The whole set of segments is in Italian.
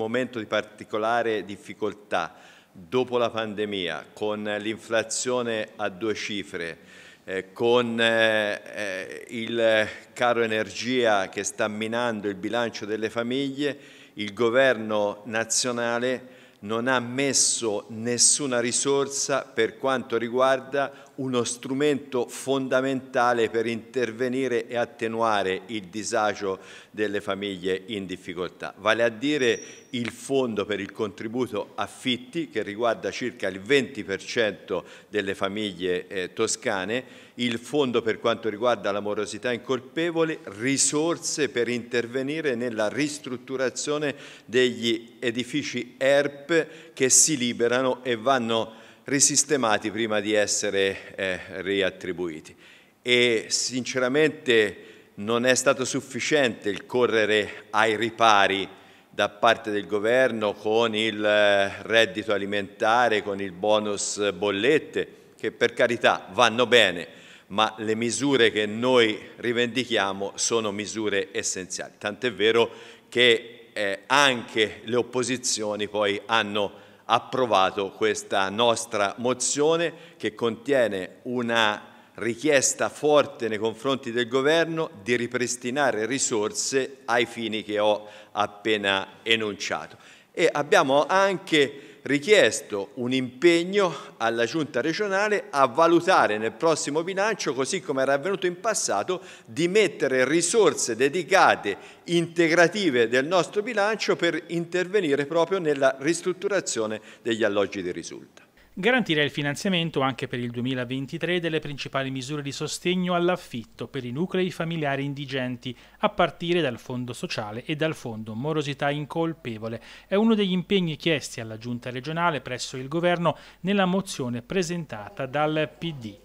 momento di particolare difficoltà dopo la pandemia, con l'inflazione a due cifre, eh, con eh, il caro energia che sta minando il bilancio delle famiglie, il governo nazionale non ha messo nessuna risorsa per quanto riguarda uno strumento fondamentale per intervenire e attenuare il disagio delle famiglie in difficoltà, vale a dire il fondo per il contributo affitti che riguarda circa il 20% delle famiglie eh, toscane, il fondo per quanto riguarda la morosità incolpevole, risorse per intervenire nella ristrutturazione degli edifici ERP che si liberano e vanno risistemati prima di essere eh, riattribuiti. E sinceramente non è stato sufficiente il correre ai ripari da parte del governo con il eh, reddito alimentare, con il bonus bollette, che per carità vanno bene, ma le misure che noi rivendichiamo sono misure essenziali. Tant'è vero che eh, anche le opposizioni poi hanno approvato questa nostra mozione che contiene una richiesta forte nei confronti del governo di ripristinare risorse ai fini che ho appena enunciato. E abbiamo anche richiesto un impegno alla Giunta regionale a valutare nel prossimo bilancio, così come era avvenuto in passato, di mettere risorse dedicate integrative del nostro bilancio per intervenire proprio nella ristrutturazione degli alloggi di risulta. Garantire il finanziamento anche per il 2023 delle principali misure di sostegno all'affitto per i nuclei familiari indigenti, a partire dal Fondo Sociale e dal Fondo Morosità Incolpevole. È uno degli impegni chiesti alla Giunta regionale presso il Governo nella mozione presentata dal PD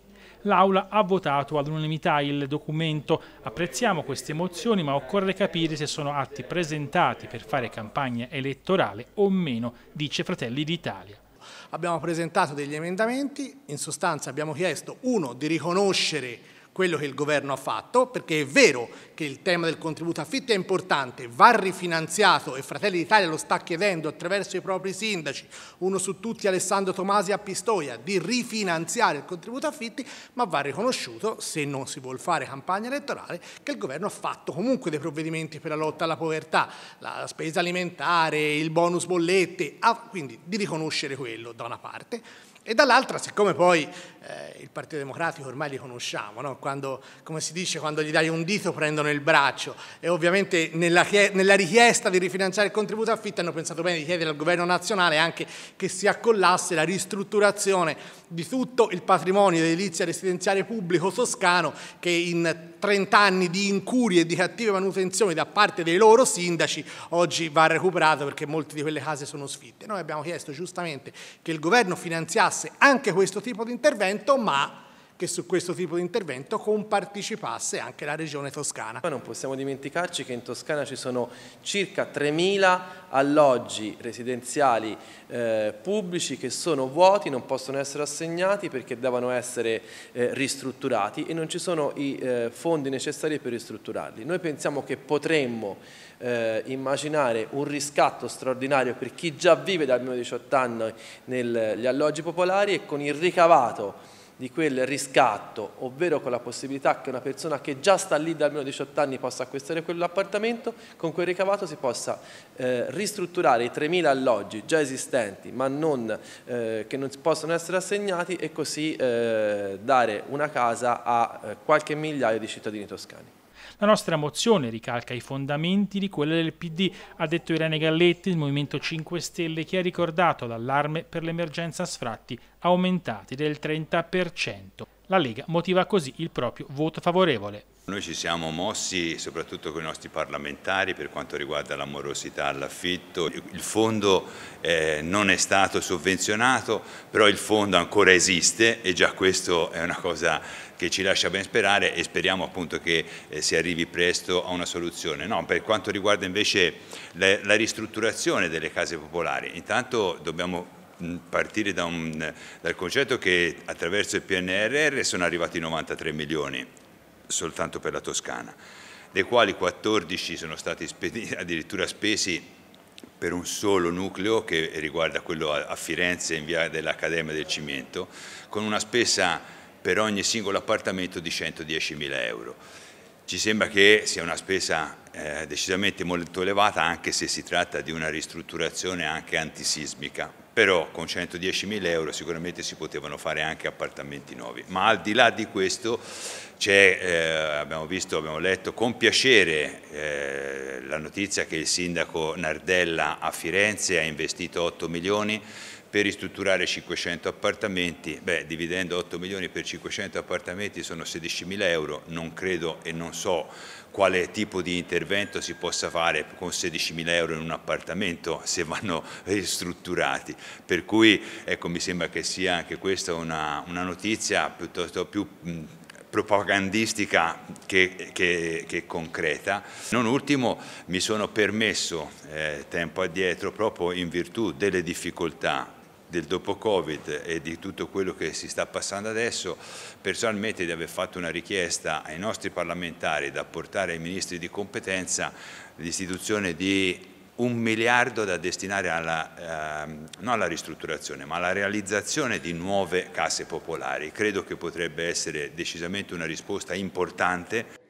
l'Aula ha votato all'unanimità il documento. Apprezziamo queste mozioni, ma occorre capire se sono atti presentati per fare campagna elettorale o meno, dice Fratelli d'Italia. Abbiamo presentato degli emendamenti, in sostanza abbiamo chiesto uno di riconoscere quello che il governo ha fatto, perché è vero che il tema del contributo affitto è importante, va rifinanziato e Fratelli d'Italia lo sta chiedendo attraverso i propri sindaci, uno su tutti Alessandro Tomasi a Pistoia, di rifinanziare il contributo affitti, ma va riconosciuto, se non si vuole fare campagna elettorale, che il governo ha fatto comunque dei provvedimenti per la lotta alla povertà, la spesa alimentare, il bonus bollette, quindi di riconoscere quello da una parte. E dall'altra, siccome poi eh, il Partito Democratico ormai li conosciamo, no? quando, come si dice, quando gli dai un dito prendono il braccio e ovviamente nella, nella, richiesta di rifinanziare il contributo affitto hanno pensato bene di chiedere al governo nazionale anche che si accollasse la ristrutturazione di tutto il patrimonio edilizia residenziale pubblico toscano che in 30 anni di incurie e di cattive manutenzioni da parte dei loro sindaci oggi va recuperato perché molte di quelle case sono sfitte. Noi abbiamo chiesto giustamente che il governo finanziasse realizzasse anche questo tipo di intervento, ma che su questo tipo di intervento compartecipasse anche la regione toscana. non possiamo dimenticarci che in Toscana ci sono circa 3.000 alloggi residenziali eh, pubblici che sono vuoti, non possono essere assegnati perché devono essere eh, ristrutturati e non ci sono i eh, fondi necessari per ristrutturarli. Noi pensiamo che potremmo eh, immaginare un riscatto straordinario per chi già vive da almeno 18 anni negli alloggi popolari e con il ricavato di quel riscatto, ovvero con la possibilità che una persona che già sta lì da almeno 18 anni possa acquistare quell'appartamento, con quel ricavato si possa eh, ristrutturare i 3.000 alloggi già esistenti ma non, eh, che non possono essere assegnati e così eh, dare una casa a eh, qualche migliaio di cittadini toscani. La nostra mozione ricalca i fondamenti di quella del PD, ha detto Irene Galletti, il Movimento 5 Stelle, che ha ricordato l'allarme per l'emergenza sfratti aumentati del 30%. La Lega motiva così il proprio voto favorevole. Noi ci siamo mossi soprattutto con i nostri parlamentari per quanto riguarda l'amorosità all'affitto. Il fondo eh, non è stato sovvenzionato, però il fondo ancora esiste e già questo è una cosa che ci lascia ben sperare e speriamo appunto che eh, si arrivi presto a una soluzione. No, per quanto riguarda invece la, la ristrutturazione delle case popolari, intanto dobbiamo partire da un, dal concetto che attraverso il PNRR sono arrivati 93 milioni soltanto per la Toscana, dei quali 14 sono stati addirittura spesi per un solo nucleo che riguarda quello a Firenze in via dell'Accademia del Cimento, con una spesa per ogni singolo appartamento di 110 mila euro. Ci sembra che sia una spesa eh, decisamente molto elevata anche se si tratta di una ristrutturazione anche antisismica, però con 110.000 euro sicuramente si potevano fare anche appartamenti nuovi, ma al di là di questo eh, abbiamo visto, abbiamo letto con piacere eh, la notizia che il sindaco Nardella a Firenze ha investito 8 milioni per ristrutturare 500 appartamenti, beh, dividendo 8 milioni per 500 appartamenti sono 16 mila euro, non credo e non so quale tipo di intervento si possa fare con 16.000 euro in un appartamento se vanno ristrutturati. Per cui ecco, mi sembra che sia anche questa una, una notizia piuttosto più propagandistica che, che, che, concreta. Non ultimo mi sono permesso eh, tempo addietro, proprio in virtù delle difficoltà del dopo Covid e di tutto quello che si sta passando adesso, personalmente di aver fatto una richiesta ai nostri parlamentari da portare ai ministri di competenza l'istituzione di un miliardo da destinare alla, eh, non alla ristrutturazione ma alla realizzazione di nuove case popolari. Credo che potrebbe essere decisamente una risposta importante.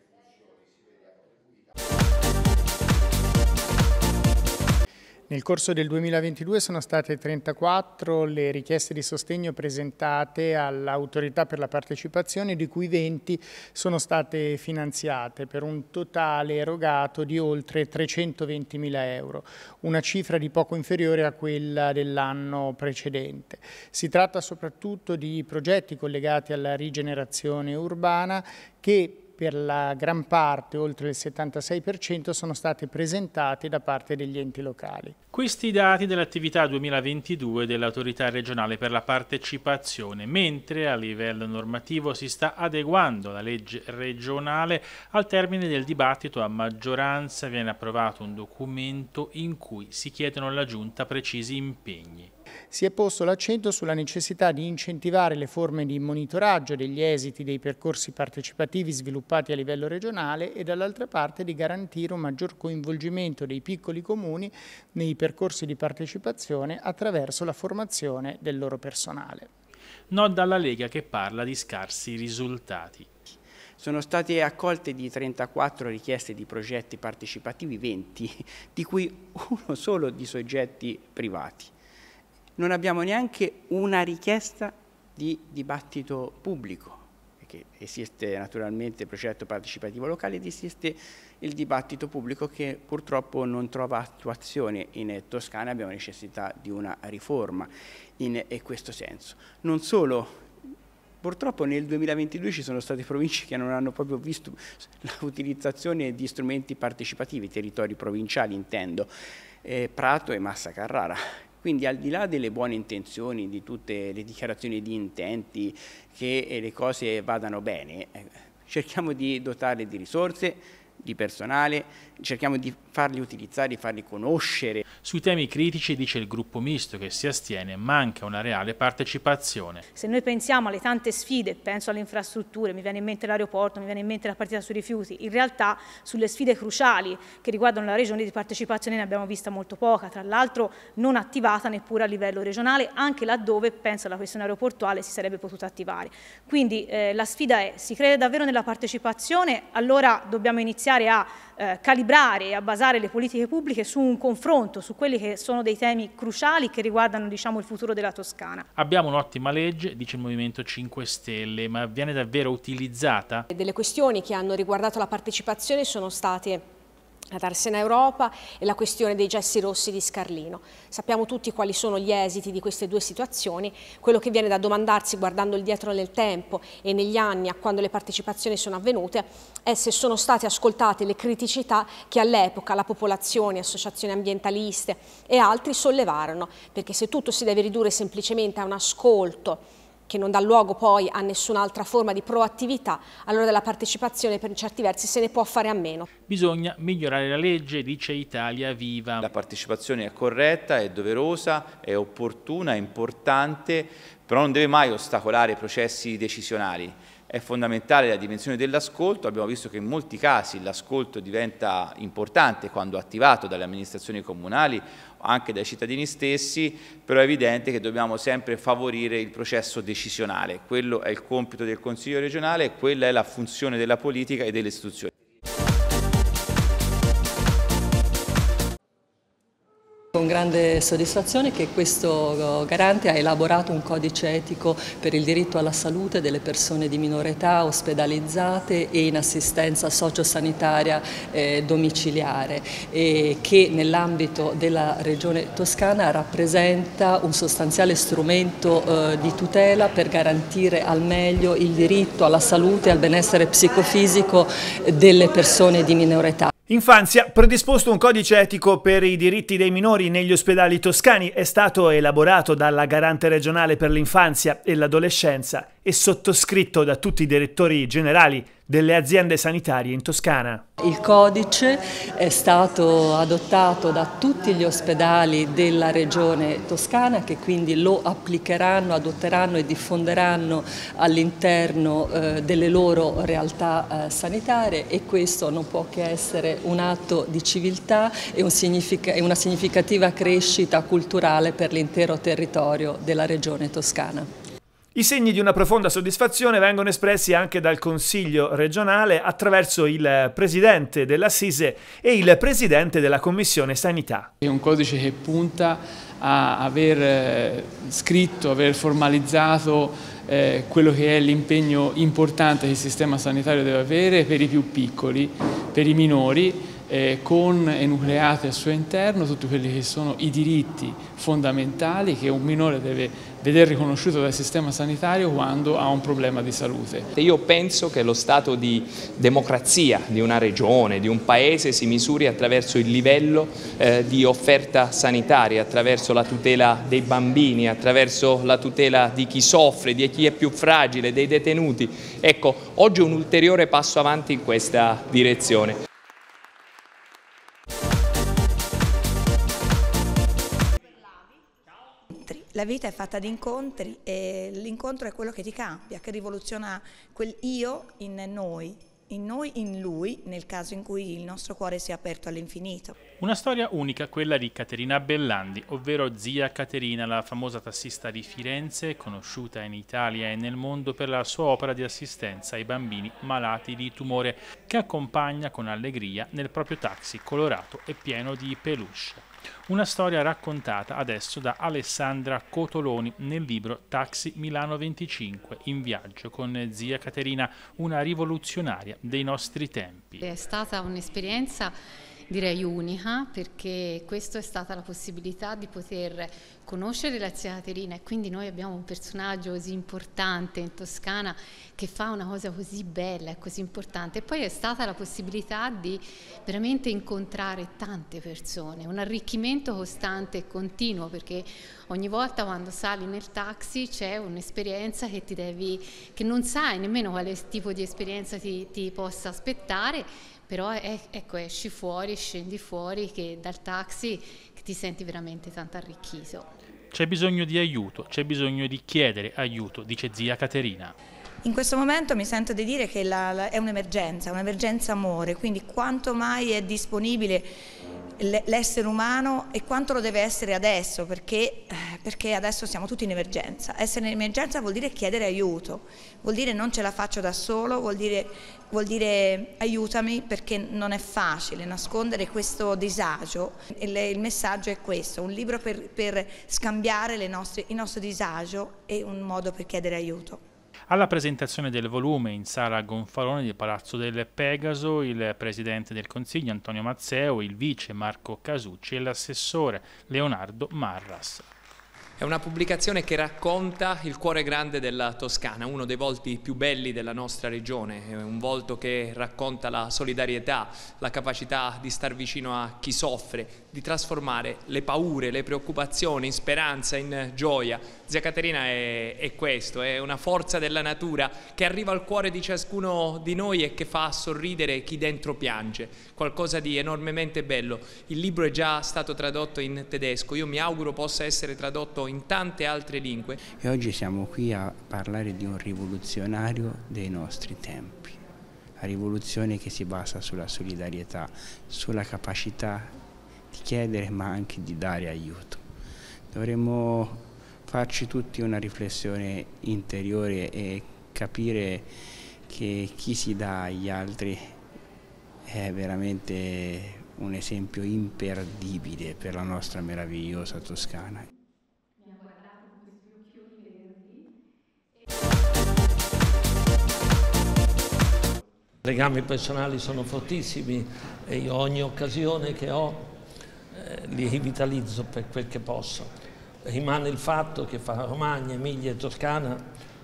Nel corso del 2022 sono state 34 le richieste di sostegno presentate all'autorità per la partecipazione, di cui 20 sono state finanziate per un totale erogato di oltre 320 mila euro, una cifra di poco inferiore a quella dell'anno precedente. Si tratta soprattutto di progetti collegati alla rigenerazione urbana che per la gran parte, oltre il 76%, sono state presentate da parte degli enti locali. Questi dati dell'attività 2022 dell'autorità regionale per la partecipazione, mentre a livello normativo si sta adeguando la legge regionale, al termine del dibattito a maggioranza viene approvato un documento in cui si chiedono alla Giunta precisi impegni si è posto l'accento sulla necessità di incentivare le forme di monitoraggio degli esiti dei percorsi partecipativi sviluppati a livello regionale e dall'altra parte di garantire un maggior coinvolgimento dei piccoli comuni nei percorsi di partecipazione attraverso la formazione del loro personale. No dalla Lega che parla di scarsi risultati. Sono state accolte di 34 richieste di progetti partecipativi 20, di cui uno solo di soggetti privati non abbiamo neanche una richiesta di dibattito pubblico, perché esiste naturalmente il progetto partecipativo locale ed esiste il dibattito pubblico che purtroppo non trova attuazione in Toscana, abbiamo necessità di una riforma in eh, questo senso. Non solo Purtroppo nel 2022 ci sono state province che non hanno proprio visto l'utilizzazione di strumenti partecipativi, territori provinciali intendo, eh, Prato e Massa Carrara, quindi al di là delle buone intenzioni, di tutte le dichiarazioni di intenti, che eh, le cose vadano bene, eh, cerchiamo di dotarle di risorse, di personale, cerchiamo di farli utilizzare, di farli conoscere. Sui temi critici dice il gruppo misto che si astiene manca una reale partecipazione. Se noi pensiamo alle tante sfide, penso alle infrastrutture, mi viene in mente l'aeroporto, mi viene in mente la partita sui rifiuti, in realtà sulle sfide cruciali che riguardano la regione di partecipazione ne abbiamo vista molto poca, tra l'altro non attivata neppure a livello regionale, anche laddove penso alla questione aeroportuale si sarebbe potuta attivare. Quindi eh, la sfida è, si crede davvero nella partecipazione, allora dobbiamo iniziare andare a eh, calibrare e a basare le politiche pubbliche su un confronto, su quelli che sono dei temi cruciali che riguardano diciamo, il futuro della Toscana. Abbiamo un'ottima legge, dice il Movimento 5 Stelle, ma viene davvero utilizzata? Delle questioni che hanno riguardato la partecipazione sono state la Tarsena Europa e la questione dei gessi rossi di Scarlino. Sappiamo tutti quali sono gli esiti di queste due situazioni, quello che viene da domandarsi guardando il dietro nel tempo e negli anni a quando le partecipazioni sono avvenute è se sono state ascoltate le criticità che all'epoca la popolazione, associazioni ambientaliste e altri sollevarono, perché se tutto si deve ridurre semplicemente a un ascolto che non dà luogo poi a nessun'altra forma di proattività, allora della partecipazione per certi versi se ne può fare a meno. Bisogna migliorare la legge, dice Italia Viva. La partecipazione è corretta, è doverosa, è opportuna, è importante, però non deve mai ostacolare i processi decisionali. È fondamentale la dimensione dell'ascolto, abbiamo visto che in molti casi l'ascolto diventa importante quando attivato dalle amministrazioni comunali anche dai cittadini stessi, però è evidente che dobbiamo sempre favorire il processo decisionale. Quello è il compito del Consiglio regionale quella è la funzione della politica e delle istituzioni. Con grande soddisfazione che questo eh, garante ha elaborato un codice etico per il diritto alla salute delle persone di minore età ospedalizzate e in assistenza sociosanitaria eh, domiciliare e che nell'ambito della regione toscana rappresenta un sostanziale strumento eh, di tutela per garantire al meglio il diritto alla salute e al benessere psicofisico delle persone di minore età. Infanzia, predisposto un codice etico per i diritti dei minori negli ospedali toscani, è stato elaborato dalla Garante regionale per l'infanzia e l'adolescenza e sottoscritto da tutti i direttori generali delle aziende sanitarie in Toscana. Il codice è stato adottato da tutti gli ospedali della regione toscana che quindi lo applicheranno, adotteranno e diffonderanno all'interno eh, delle loro realtà eh, sanitarie e questo non può che essere un atto di civiltà e una significativa crescita culturale per l'intero territorio della regione toscana. I segni di una profonda soddisfazione vengono espressi anche dal Consiglio regionale attraverso il Presidente dell'Assise e il Presidente della Commissione Sanità. È un codice che punta a aver eh, scritto, aver formalizzato eh, quello che è l'impegno importante che il sistema sanitario deve avere per i più piccoli, per i minori eh, con enucleate al suo interno tutti quelli che sono i diritti fondamentali che un minore deve vedere riconosciuto dal sistema sanitario quando ha un problema di salute. Io penso che lo stato di democrazia di una regione, di un paese si misuri attraverso il livello eh, di offerta sanitaria, attraverso la tutela dei bambini, attraverso la tutela di chi soffre, di chi è più fragile, dei detenuti. Ecco, oggi un ulteriore passo avanti in questa direzione. vita è fatta di incontri e l'incontro è quello che ti cambia, che rivoluziona quel io in noi, in noi, in lui, nel caso in cui il nostro cuore sia aperto all'infinito. Una storia unica, quella di Caterina Bellandi, ovvero zia Caterina, la famosa tassista di Firenze, conosciuta in Italia e nel mondo per la sua opera di assistenza ai bambini malati di tumore, che accompagna con allegria nel proprio taxi colorato e pieno di peluche. Una storia raccontata adesso da Alessandra Cotoloni nel libro Taxi Milano 25, in viaggio con zia Caterina, una rivoluzionaria dei nostri tempi. È stata un'esperienza direi unica perché questa è stata la possibilità di poter conoscere la zia Caterina e quindi noi abbiamo un personaggio così importante in Toscana che fa una cosa così bella e così importante e poi è stata la possibilità di veramente incontrare tante persone, un arricchimento costante e continuo perché ogni volta quando sali nel taxi c'è un'esperienza che, che non sai nemmeno quale tipo di esperienza ti, ti possa aspettare, però è, ecco, esci fuori, scendi fuori che dal taxi che ti senti veramente tanto arricchito. C'è bisogno di aiuto, c'è bisogno di chiedere aiuto, dice zia Caterina. In questo momento mi sento di dire che la, la, è un'emergenza, un'emergenza amore, quindi quanto mai è disponibile l'essere umano e quanto lo deve essere adesso, perché, eh, perché, adesso siamo tutti in emergenza. Essere in emergenza vuol dire chiedere aiuto, vuol dire non ce la faccio da solo, vuol dire, vuol dire aiutami perché non è facile nascondere questo disagio. Il, il messaggio è questo, un libro per, per scambiare nostre, il nostro disagio e un modo per chiedere aiuto. Alla presentazione del volume in sala Gonfalone del Palazzo del Pegaso, il presidente del Consiglio Antonio Mazzeo, il vice Marco Casucci e l'assessore Leonardo Marras. È una pubblicazione che racconta il cuore grande della Toscana, uno dei volti più belli della nostra regione, è un volto che racconta la solidarietà, la capacità di star vicino a chi soffre, di trasformare le paure, le preoccupazioni in speranza, in gioia. Zia Caterina è, è questo, è una forza della natura che arriva al cuore di ciascuno di noi e che fa sorridere chi dentro piange, qualcosa di enormemente bello. Il libro è già stato tradotto in tedesco, io mi auguro possa essere tradotto in tante altre lingue. E oggi siamo qui a parlare di un rivoluzionario dei nostri tempi, La rivoluzione che si basa sulla solidarietà, sulla capacità di chiedere ma anche di dare aiuto. Dovremmo farci tutti una riflessione interiore e capire che chi si dà agli altri è veramente un esempio imperdibile per la nostra meravigliosa Toscana. I legami personali sono fortissimi e io ogni occasione che ho li rivitalizzo per quel che posso. Rimane il fatto che fra Romagna, Emilia e Toscana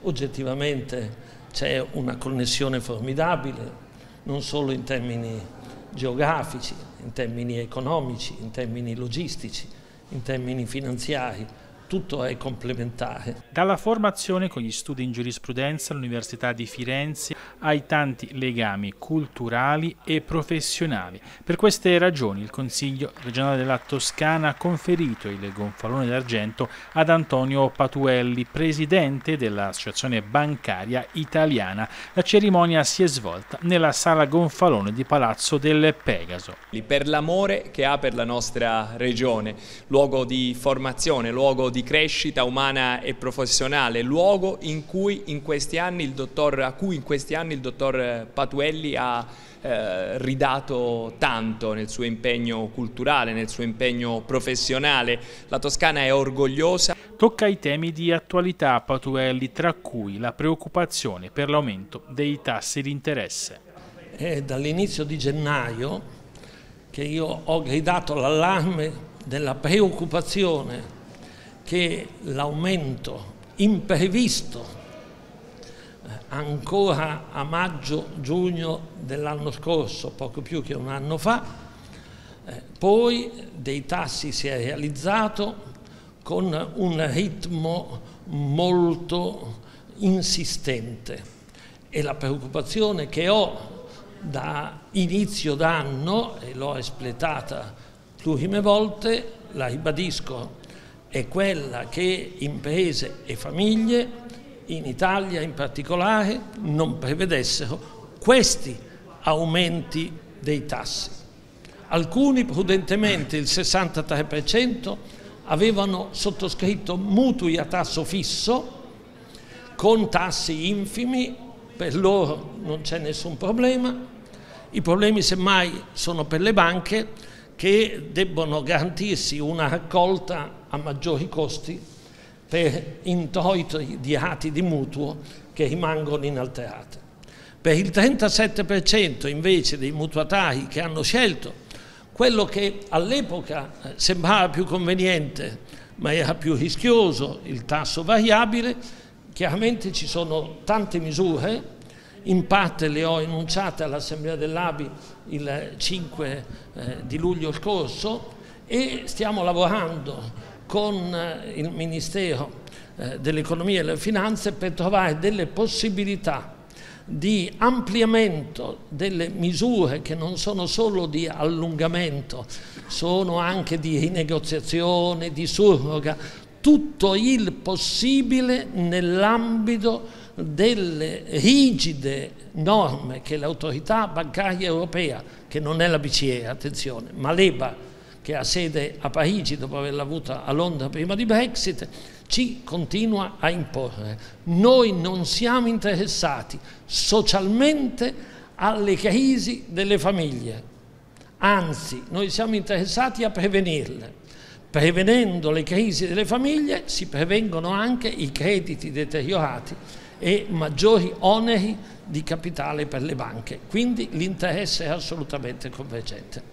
oggettivamente c'è una connessione formidabile, non solo in termini geografici, in termini economici, in termini logistici, in termini finanziari, tutto è complementare. Dalla formazione con gli studi in giurisprudenza all'Università di Firenze ai tanti legami culturali e professionali. Per queste ragioni il Consiglio regionale della Toscana ha conferito il gonfalone d'argento ad Antonio Patuelli, presidente dell'Associazione Bancaria Italiana. La cerimonia si è svolta nella sala gonfalone di Palazzo del Pegaso. Per l'amore che ha per la nostra regione, luogo di formazione, luogo di di crescita umana e professionale, luogo cui dottor, a cui in questi anni il dottor Patuelli ha eh, ridato tanto nel suo impegno culturale, nel suo impegno professionale. La Toscana è orgogliosa. Tocca i temi di attualità a Patuelli, tra cui la preoccupazione per l'aumento dei tassi di interesse. È dall'inizio di gennaio che io ho gridato l'allarme della preoccupazione che l'aumento imprevisto eh, ancora a maggio-giugno dell'anno scorso, poco più che un anno fa, eh, poi dei tassi si è realizzato con un ritmo molto insistente e la preoccupazione che ho da inizio d'anno, e l'ho espletata plurime volte, la ribadisco è quella che imprese e famiglie, in Italia in particolare, non prevedessero questi aumenti dei tassi. Alcuni prudentemente, il 63%, avevano sottoscritto mutui a tasso fisso con tassi infimi, per loro non c'è nessun problema, i problemi semmai sono per le banche, che debbono garantirsi una raccolta a maggiori costi per intoito di atti di mutuo che rimangono inalterate. Per il 37% invece dei mutuatari che hanno scelto quello che all'epoca eh, sembrava più conveniente ma era più rischioso, il tasso variabile, chiaramente ci sono tante misure in parte le ho enunciate all'Assemblea dell'ABI il 5 eh, di luglio scorso e stiamo lavorando con eh, il Ministero eh, dell'Economia e delle Finanze per trovare delle possibilità di ampliamento delle misure che non sono solo di allungamento, sono anche di rinegoziazione, di surroga, tutto il possibile nell'ambito delle rigide norme che l'autorità bancaria europea, che non è la BCE, attenzione, ma l'EBA, che ha sede a Parigi dopo averla avuta a Londra prima di Brexit, ci continua a imporre. Noi non siamo interessati socialmente alle crisi delle famiglie, anzi noi siamo interessati a prevenirle. Prevenendo le crisi delle famiglie si prevengono anche i crediti deteriorati e maggiori oneri di capitale per le banche. Quindi l'interesse è assolutamente convergente.